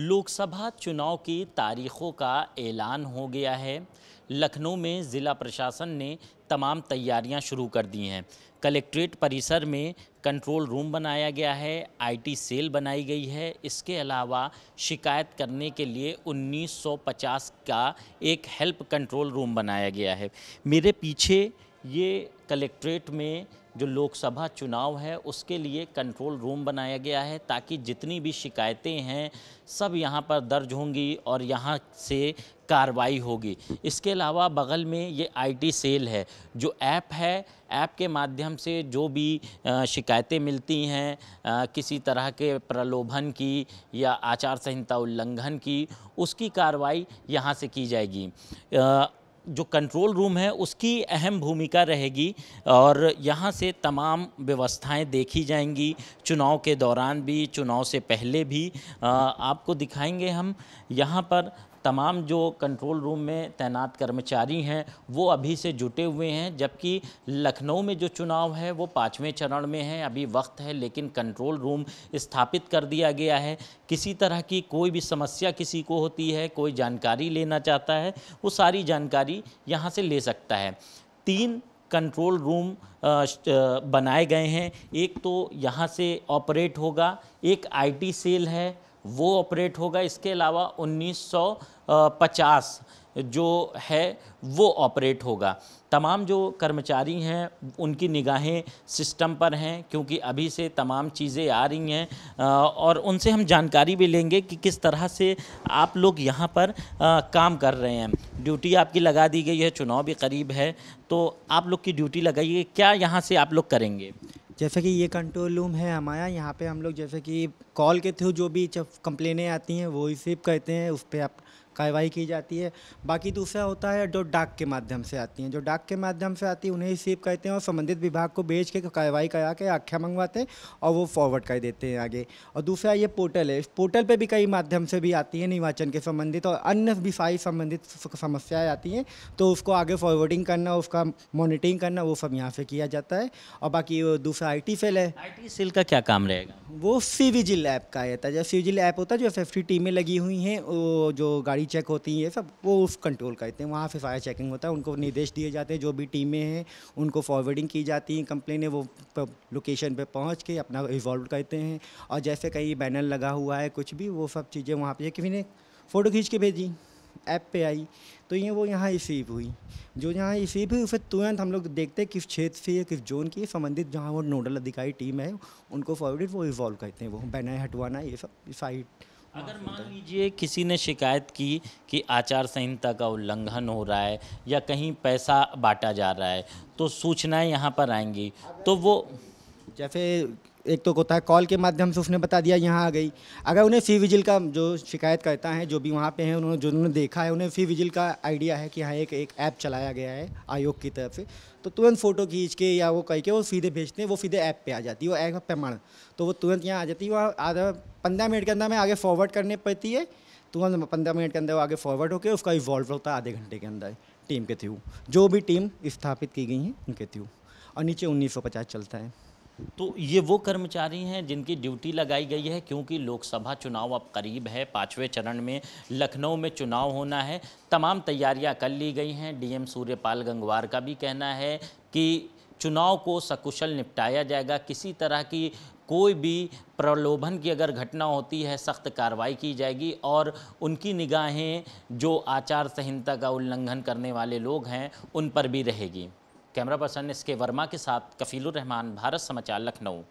लोकसभा चुनाव की तारीखों का ऐलान हो गया है लखनऊ में ज़िला प्रशासन ने तमाम तैयारियां शुरू कर दी हैं कलेक्ट्रेट परिसर में कंट्रोल रूम बनाया गया है आईटी सेल बनाई गई है इसके अलावा शिकायत करने के लिए 1950 का एक हेल्प कंट्रोल रूम बनाया गया है मेरे पीछे ये कलेक्ट्रेट में जो लोकसभा चुनाव है उसके लिए कंट्रोल रूम बनाया गया है ताकि जितनी भी शिकायतें हैं सब यहाँ पर दर्ज होंगी और यहाँ से कार्रवाई होगी इसके अलावा बगल में ये आईटी सेल है जो ऐप है ऐप के माध्यम से जो भी शिकायतें मिलती हैं किसी तरह के प्रलोभन की या आचार संहिता उल्लंघन की उसकी कार्रवाई यहाँ से की जाएगी जो कंट्रोल रूम है उसकी अहम भूमिका रहेगी और यहाँ से तमाम व्यवस्थाएं देखी जाएंगी चुनाव के दौरान भी चुनाव से पहले भी आपको दिखाएंगे हम यहाँ पर तमाम जो कंट्रोल रूम में तैनात कर्मचारी हैं वो अभी से जुटे हुए हैं जबकि लखनऊ में जो चुनाव है वो पाँचवें चरण में है अभी वक्त है लेकिन कंट्रोल रूम स्थापित कर दिया गया है किसी तरह की कोई भी समस्या किसी को होती है कोई जानकारी लेना चाहता है वो सारी जानकारी यहाँ से ले सकता है तीन कंट्रोल रूम बनाए गए हैं एक तो यहाँ से ऑपरेट होगा एक आईटी सेल है वो ऑपरेट होगा इसके अलावा 1950 जो है वो ऑपरेट होगा तमाम जो कर्मचारी हैं उनकी निगाहें सिस्टम पर हैं क्योंकि अभी से तमाम चीज़ें आ रही हैं और उनसे हम जानकारी भी लेंगे कि किस तरह से आप लोग यहाँ पर काम कर रहे हैं ड्यूटी आपकी लगा दी गई है चुनाव भी करीब है तो आप लोग की ड्यूटी लगाइए क्या यहाँ से आप लोग करेंगे जैसे कि ये कंट्रोल रूम है हमारा यहाँ पे हम लोग जैसे कि कॉल के थ्रू जो भी कंप्लेनें आती हैं वो रिसीव करते हैं उस पर आप कार्रवाई की जाती है बाकी दूसरा होता है जो डाक के माध्यम से आती हैं जो डाक के माध्यम से आती है उन्हें रिसीव करते हैं और संबंधित विभाग को बेच के कार्रवाई करा के आख्या मंगवाते हैं और वो फॉरवर्ड कर देते हैं आगे और दूसरा ये पोर्टल है इस पोर्टल पर भी कई माध्यम से भी आती है निर्वाचन के संबंधित और अन्य भी सारी संबंधित समस्याएँ आती हैं तो उसको आगे फॉरवर्डिंग करना उसका मॉनिटरिंग करना वो सब यहाँ से किया जाता है और बाकी दूसरा आई टी सेल है आई टी सेल का क्या काम रहेगा वो सिविजिल ऐप का रहता है जब सिविजिल ऐप होता है जो एफ टीमें लगी हुई हैं वो जो गाड़ी चेक होती हैं सब वो उस कंट्रोल करते हैं वहाँ से फायर चेकिंग होता है उनको निर्देश दिए जाते हैं जो भी टीमें हैं उनको फॉरवर्डिंग की जाती हैं कंप्लेनें वो लोकेशन पर पहुँच के अपना रिजॉल्व करते हैं और जैसे कहीं बैनर लगा हुआ है कुछ भी वो सब चीज़ें वहाँ पर किसी ने फ़ोटो खींच के भेजी ऐप पे आई तो ये वो यहाँ रिसीव हुई जो यहाँ रिसीव हुई फिर तुरंत हम लोग देखते हैं किस क्षेत्र से या किस जोन की संबंधित जहाँ वो नोडल अधिकारी टीम है उनको फॉरवर्डेड वो इवॉल्व करते हैं वो बैनर हटवाना ये सब साइट अगर मान लीजिए किसी ने शिकायत की कि आचार संहिता का उल्लंघन हो रहा है या कहीं पैसा बांटा जा रहा है तो सूचनाएं यहाँ पर आएंगी तो वो जैसे एक तो होता है कॉल के माध्यम से उसने बता दिया यहाँ आ गई अगर उन्हें फी विजिल का जो शिकायत करता है जो भी वहाँ पे हैं उन्होंने जो उन्होंने देखा है उन्हें फी विजिल का आइडिया है कि हाँ एक एक ऐप चलाया गया है आयोग की तरफ से तो तुरंत फ़ोटो खींच के या वो के वो सीधे भेजते हैं वो सीधे ऐप पर आ जाती है वो ऐप प्रमाण तो वो तुरंत यहाँ आ जाती है वहाँ आधा पंद्रह मिनट के अंदर हमें आगे फॉरवर्ड करने पड़ती है तुरंत पंद्रह मिनट के अंदर वो आगे फॉरवर्ड होकर उसका इवॉल्व होता है आधे घंटे के अंदर टीम के थ्रू जो भी टीम स्थापित की गई है उनके थ्रू और नीचे उन्नीस चलता है तो ये वो कर्मचारी हैं जिनकी ड्यूटी लगाई गई है क्योंकि लोकसभा चुनाव अब करीब है पाँचवें चरण में लखनऊ में चुनाव होना है तमाम तैयारियां कर ली गई हैं डीएम सूर्यपाल गंगवार का भी कहना है कि चुनाव को सकुशल निपटाया जाएगा किसी तरह की कोई भी प्रलोभन की अगर घटना होती है सख्त कार्रवाई की जाएगी और उनकी निगाहें जो आचार संहिता का उल्लंघन करने वाले लोग हैं उन पर भी रहेगी कैमरा पर्सन एस के वर्मा के साथ कफीलुर रहमान भारत समाचार लखनऊ